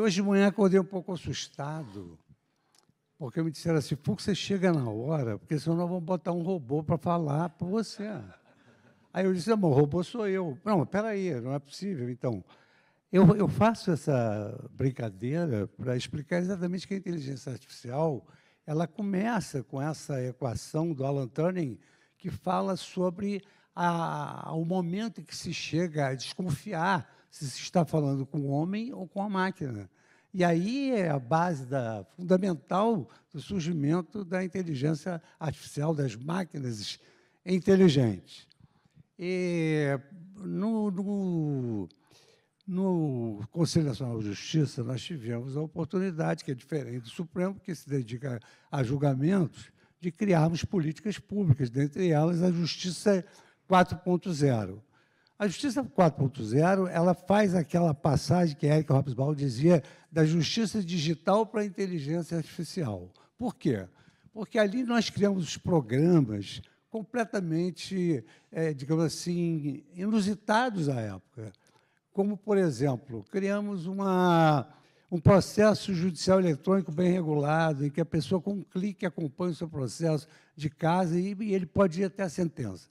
Eu hoje de manhã acordei um pouco assustado, porque me disseram assim, por que você chega na hora? Porque senão nós vamos botar um robô para falar para você. Aí eu disse, amor, robô sou eu. Não, espera aí, não é possível. Então, eu, eu faço essa brincadeira para explicar exatamente que a inteligência artificial ela começa com essa equação do Alan Turing que fala sobre a, o momento em que se chega a desconfiar se se está falando com o homem ou com a máquina. E aí é a base da, fundamental do surgimento da inteligência artificial, das máquinas inteligentes. E no, no, no Conselho Nacional de Justiça, nós tivemos a oportunidade, que é diferente do Supremo, que se dedica a julgamentos, de criarmos políticas públicas, dentre elas a Justiça 4.0. A justiça 4.0, ela faz aquela passagem que Eric Hobsbawm dizia da justiça digital para a inteligência artificial. Por quê? Porque ali nós criamos os programas completamente, é, digamos assim, inusitados à época. Como, por exemplo, criamos uma, um processo judicial eletrônico bem regulado, em que a pessoa, com um clique, acompanha o seu processo de casa e, e ele pode ir até a sentença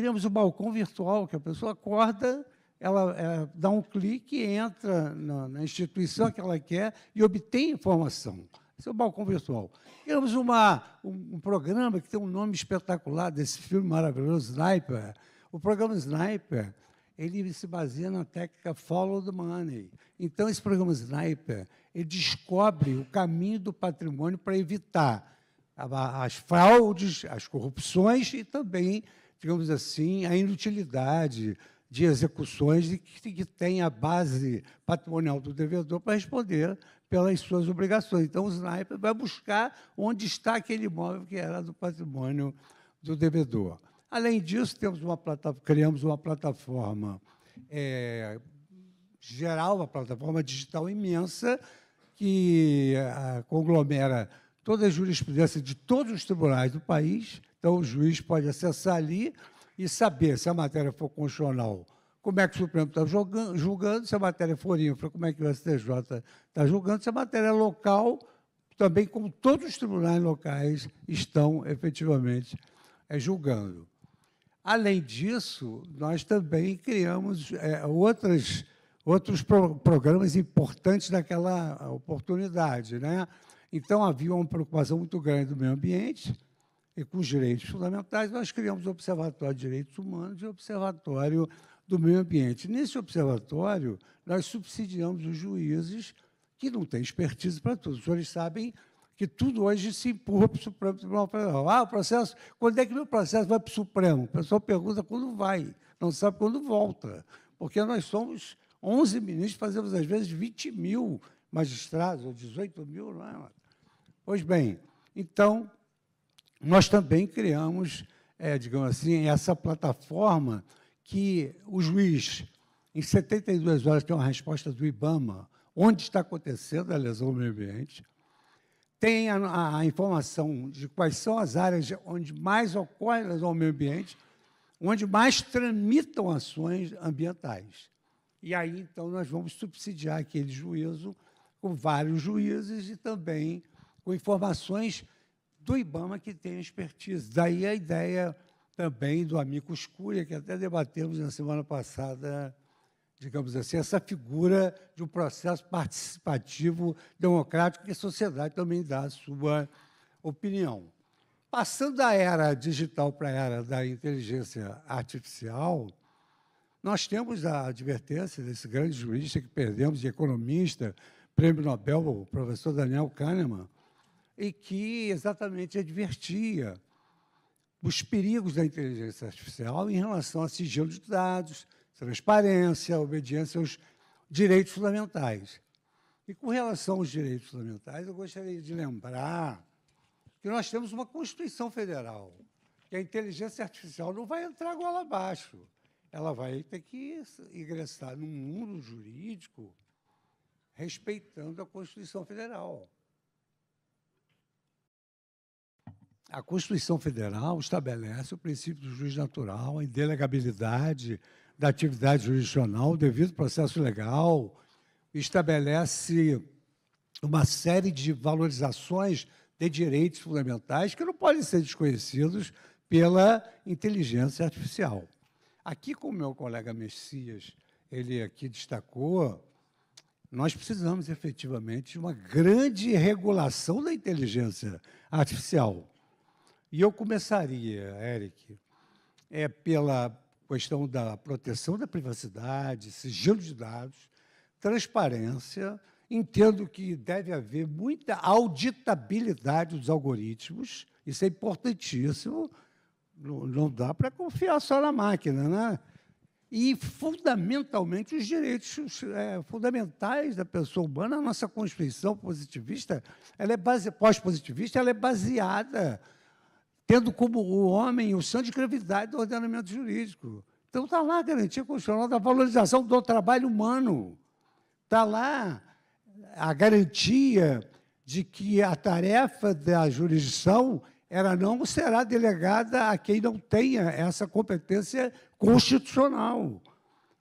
criamos o balcão virtual, que a pessoa acorda, ela é, dá um clique, entra na, na, instituição que ela quer e obtém informação. Esse é o balcão virtual. Criamos uma, um, um programa que tem um nome espetacular desse filme maravilhoso, Sniper. O programa Sniper, ele se baseia na técnica follow the money. Então, esse programa Sniper, ele descobre o caminho do patrimônio para evitar as fraudes, as corrupções e também digamos assim, a inutilidade de execuções de que, que tem a base patrimonial do devedor para responder pelas suas obrigações. Então, o sniper vai buscar onde está aquele imóvel que era do patrimônio do devedor. Além disso, temos uma criamos uma plataforma é, geral, uma plataforma digital imensa, que é, conglomera toda a jurisprudência de todos os tribunais do país então, o juiz pode acessar ali e saber se a matéria for constitucional, como é que o Supremo está julgando, se a matéria for infra, como é que o STJ está julgando, se a matéria é local, também como todos os tribunais locais estão efetivamente eh, julgando. Além disso, nós também criamos é, outras, outros pro, programas importantes naquela oportunidade. Né? Então, havia uma preocupação muito grande do meio ambiente, e com os direitos fundamentais, nós criamos o Observatório de Direitos Humanos e o Observatório do Meio Ambiente. Nesse observatório, nós subsidiamos os juízes que não têm expertise para tudo. Os senhores sabem que tudo hoje se empurra para o Supremo Tribunal Federal. Ah, o processo, quando é que meu processo vai para o Supremo? O pessoal pergunta quando vai, não sabe quando volta, porque nós somos 11 ministros, fazemos às vezes 20 mil magistrados, ou 18 mil, não é? Pois bem, então, nós também criamos, é, digamos assim, essa plataforma que o juiz, em 72 horas, tem uma resposta do IBAMA, onde está acontecendo a lesão ao meio ambiente, tem a, a, informação de quais são as áreas onde mais ocorre a lesão ao meio ambiente, onde mais tramitam ações ambientais. E aí, então, nós vamos subsidiar aquele juízo com vários juízes e também com informações do IBAMA que tem expertise. Daí a ideia também do amigo Escúria, que até debatemos na semana passada, digamos assim, essa figura de um processo participativo democrático que a sociedade também dá a sua opinião. Passando da era digital para a era da inteligência artificial, nós temos a advertência desse grande jurista que perdemos, de economista, prêmio Nobel, o professor Daniel Kahneman, e que exatamente advertia os perigos da inteligência artificial em relação a sigilo de dados, transparência, obediência aos direitos fundamentais. E com relação aos direitos fundamentais, eu gostaria de lembrar que nós temos uma Constituição Federal, que a inteligência artificial não vai entrar gola abaixo. Ela vai ter que ingressar num mundo jurídico respeitando a Constituição Federal. a Constituição Federal estabelece o princípio do juiz natural, a indelegabilidade da atividade jurisdicional, o devido processo legal, estabelece uma série de valorizações de direitos fundamentais que não podem ser desconhecidos pela inteligência artificial. Aqui, como meu colega Messias, ele aqui destacou, nós precisamos efetivamente de uma grande regulação da inteligência artificial. E eu começaria, Eric, é pela questão da proteção da privacidade, sigilo de dados, transparência. Entendo que deve haver muita auditabilidade dos algoritmos, isso é importantíssimo. Não dá para confiar só na máquina, né? E, fundamentalmente, os direitos é, fundamentais da pessoa humana. A nossa Constituição positivista, ela é base, pós-positivista, ela é baseada tendo como o homem o centro de gravidade do ordenamento jurídico. Então está lá a garantia constitucional da valorização do trabalho humano. Está lá a garantia de que a tarefa da jurisdição ela não será delegada a quem não tenha essa competência constitucional.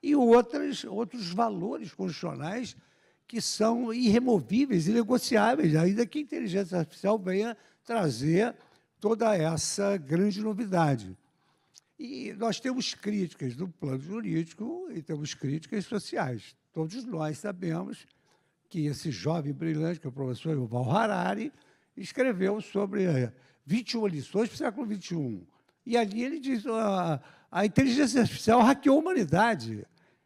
E outras, outros valores constitucionais que são irremovíveis, inegociáveis, ainda que a inteligência artificial venha trazer toda essa grande novidade. E nós temos críticas do plano jurídico e temos críticas sociais. Todos nós sabemos que esse jovem brilhante, que é o professor Yuval Harari, escreveu sobre 21 eh, lições para o século XXI. E ali ele diz a, ah, a inteligência artificial hackeou a humanidade.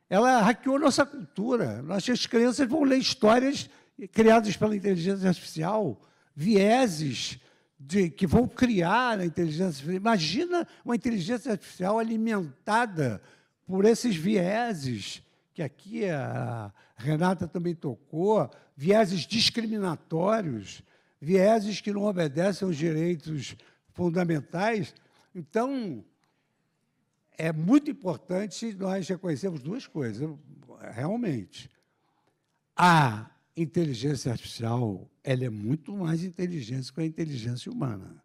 Ela hackeou nossa cultura. Nossas crianças vão ler histórias criadas pela inteligência artificial, vieses de, que vão criar a inteligência artificial. Imagina uma inteligência artificial alimentada por esses vieses, que aqui a Renata também tocou, vieses discriminatórios, vieses que não obedecem aos direitos fundamentais. Então, é muito importante nós reconhecermos duas coisas, realmente. A inteligência artificial ela é muito mais inteligente que a inteligência humana.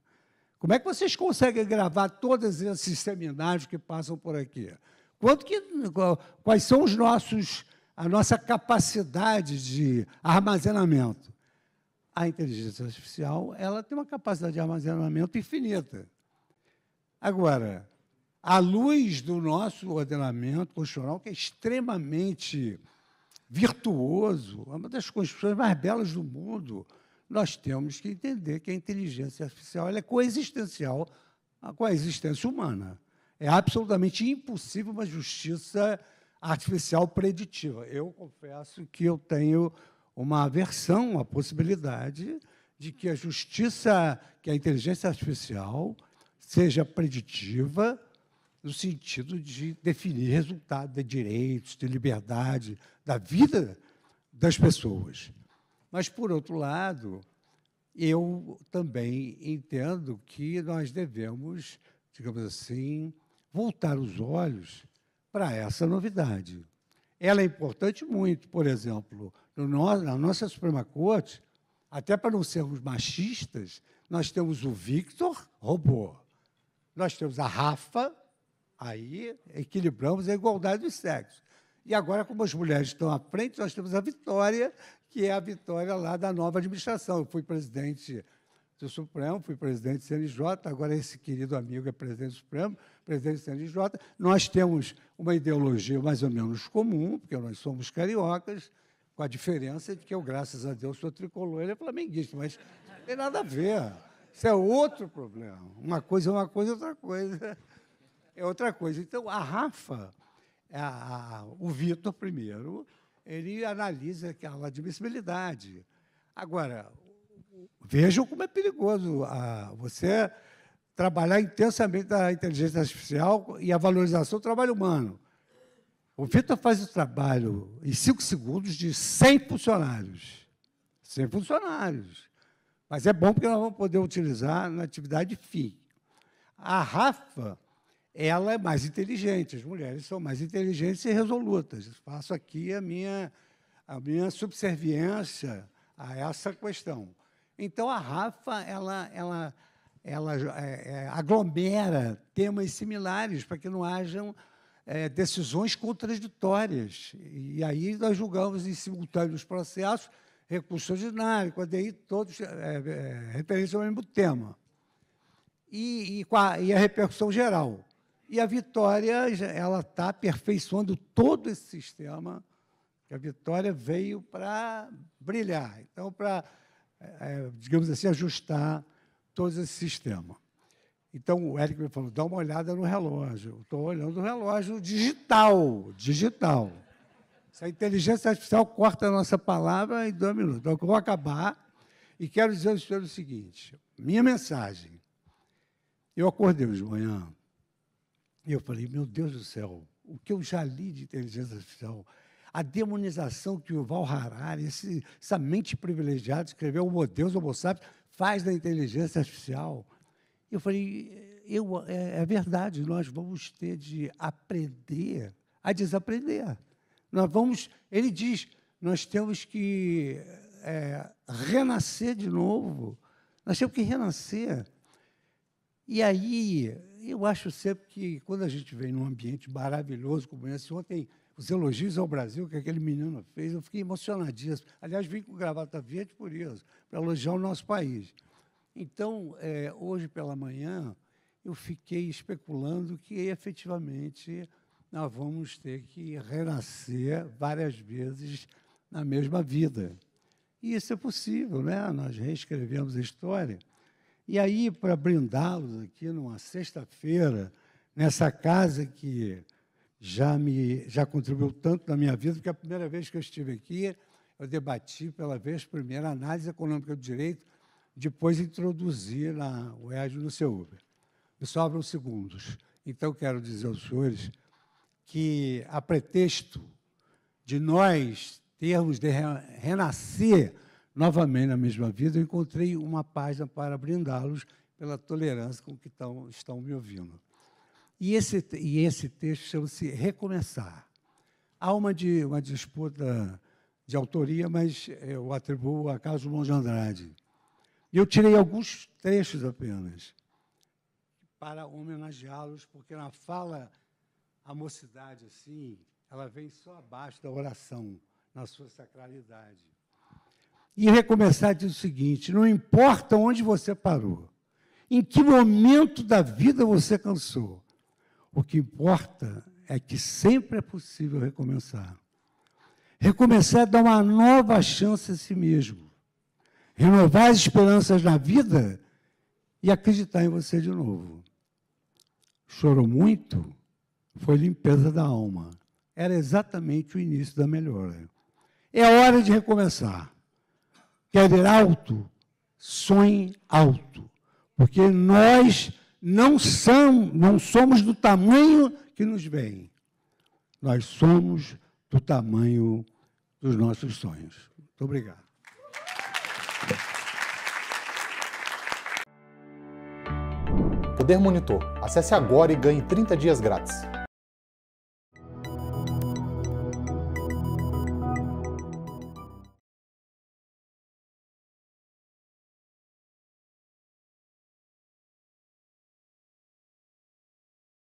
Como é que vocês conseguem gravar todos esses seminários que passam por aqui? Quanto que, quais são os nossos, a nossa capacidade de armazenamento? A inteligência artificial ela tem uma capacidade de armazenamento infinita. Agora, à luz do nosso ordenamento constitucional, que é extremamente virtuoso, uma das construções mais belas do mundo, nós temos que entender que a inteligência artificial é coexistencial com a existência humana. É absolutamente impossível uma justiça artificial preditiva. Eu confesso que eu tenho uma aversão à possibilidade de que a justiça, que a inteligência artificial seja preditiva, no sentido de definir resultado de direitos, de liberdade, da vida das pessoas. Mas, por outro lado, eu também entendo que nós devemos, digamos assim, voltar os olhos para essa novidade. Ela é importante muito, por exemplo, no, na nossa Suprema Corte, até para não sermos machistas, nós temos o Victor, robô, nós temos a Rafa, Aí equilibramos a igualdade dos sexo. E agora, como as mulheres estão à frente, nós temos a vitória, que é a vitória lá da nova administração. Eu fui presidente do Supremo, fui presidente do CNJ, agora esse querido amigo é presidente do Supremo, presidente do CNJ. Nós temos uma ideologia mais ou menos comum, porque nós somos cariocas, com a diferença de que eu, graças a Deus, sou tricolor, ele é flamenguista, mas não tem nada a ver. Isso é outro problema. Uma coisa é uma coisa, outra coisa é outra coisa. Então, a Rafa, a, a, o Vitor primeiro, ele analisa aquela admissibilidade. Agora, vejam como é perigoso a, você trabalhar intensamente a inteligência artificial e a valorização do trabalho humano. O Vitor faz o trabalho, em cinco segundos, de 100 funcionários. 100 funcionários. Mas é bom porque nós vamos poder utilizar na atividade FII. A Rafa, ela é mais inteligente, as mulheres são mais inteligentes e resolutas. Eu faço aqui a minha, a minha subserviência a essa questão. Então, a Rafa, ela, ela, ela é, é aglomera temas similares para que não hajam é, decisões contraditórias. E aí nós julgamos em simultâneo os processos, recurso ordinário, aí todos é, é, referência ao mesmo tema. E, e, a, e a repercussão geral. E a Vitória, ela está aperfeiçoando todo esse sistema, que a Vitória veio para brilhar. Então, para, é, é, digamos assim, ajustar todo esse sistema. Então, o Eric me falou, dá uma olhada no relógio. Estou olhando o relógio digital, digital. Se a inteligência artificial corta a nossa palavra em dois minutos. Então, eu vou acabar e quero dizer o seguinte, minha mensagem. Eu acordei hoje de manhã e eu falei, meu Deus do céu, o que eu já li de inteligência artificial, a demonização que o Val Harari, esse, essa mente privilegiada, escreveu o Deus o sabe faz da inteligência artificial. Eu falei, eu, é, é verdade, nós vamos ter de aprender a desaprender. Nós vamos, ele diz, nós temos que é, renascer de novo. Nós temos que renascer. E aí eu acho sempre que quando a gente vem num ambiente maravilhoso como esse, ontem os elogios ao Brasil que aquele menino fez, eu fiquei emocionadíssimo. Aliás, vim com gravata verde por isso, para elogiar o nosso país. Então, é, hoje pela manhã, eu fiquei especulando que efetivamente nós vamos ter que renascer várias vezes na mesma vida. E isso é possível, né? Nós reescrevemos a história. E aí, para brindá-los aqui numa sexta-feira, nessa casa que já me já contribuiu tanto na minha vida, porque a primeira vez que eu estive aqui, eu debati pela vez primeira a análise econômica do direito, depois introduzi na UERJ no seu Uber. Me sobram segundos. Então, quero dizer aos senhores que, a pretexto de nós termos de renascer novamente na mesma vida, eu encontrei uma página para brindá-los pela tolerância com que tão, estão me ouvindo. E esse, e esse texto chama-se Recomeçar. Há uma, de, uma disputa de autoria, mas eu atribuo a Carlos Mons Andrade. E eu tirei alguns trechos apenas para homenageá-los, porque na fala a mocidade assim, ela vem só abaixo da oração, na sua sacralidade e recomeçar diz o seguinte: não importa onde você parou, em que momento da vida você cansou, o que importa é que sempre é possível recomeçar. Recomeçar é dar uma nova chance a si mesmo, renovar as esperanças na vida e acreditar em você de novo. Chorou muito? Foi limpeza da alma. Era exatamente o início da melhora. É hora de recomeçar quer ver alto, sonhe alto. Porque nós não, são, não somos do tamanho que nos vem. Nós somos do tamanho dos nossos sonhos. Muito obrigado. Poder Monitor. Acesse agora e ganhe 30 dias grátis.